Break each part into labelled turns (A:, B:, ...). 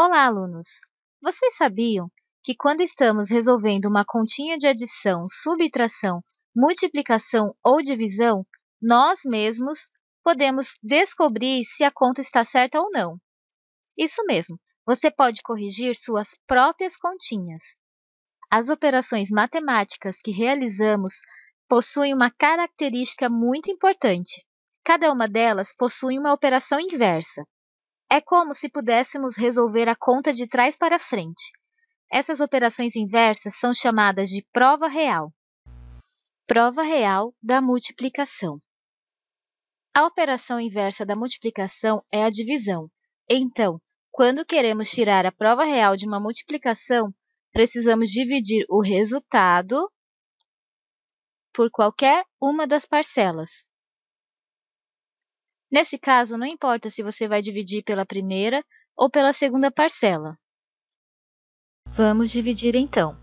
A: Olá, alunos! Vocês sabiam que quando estamos resolvendo uma continha de adição, subtração, multiplicação ou divisão, nós mesmos podemos descobrir se a conta está certa ou não. Isso mesmo, você pode corrigir suas próprias continhas. As operações matemáticas que realizamos possuem uma característica muito importante. Cada uma delas possui uma operação inversa. É como se pudéssemos resolver a conta de trás para frente. Essas operações inversas são chamadas de prova real. Prova real da multiplicação. A operação inversa da multiplicação é a divisão. Então, quando queremos tirar a prova real de uma multiplicação, precisamos dividir o resultado por qualquer uma das parcelas. Nesse caso, não importa se você vai dividir pela primeira ou pela segunda parcela. Vamos dividir então.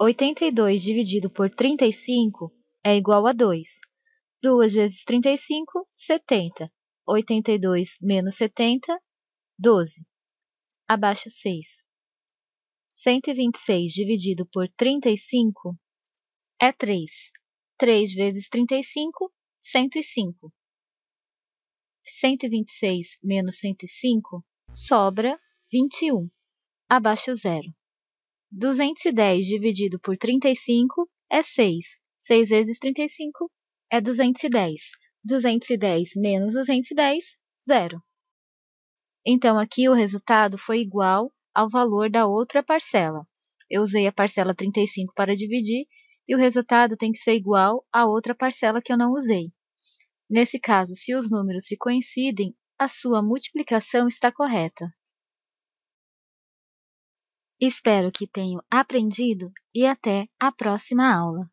A: 82 dividido por 35 é igual a 2. 2 vezes 35, 70. 82 menos 70, 12. Abaixo 6. 126 dividido por 35 é 3. 3 vezes 35, 105. 126 menos 105, sobra 21, abaixo zero. 210 dividido por 35 é 6. 6 vezes 35 é 210. 210 menos 210, zero. Então, aqui o resultado foi igual ao valor da outra parcela. Eu usei a parcela 35 para dividir e o resultado tem que ser igual à outra parcela que eu não usei. Nesse caso, se os números se coincidem, a sua multiplicação está correta. Espero que tenham aprendido e até a próxima aula!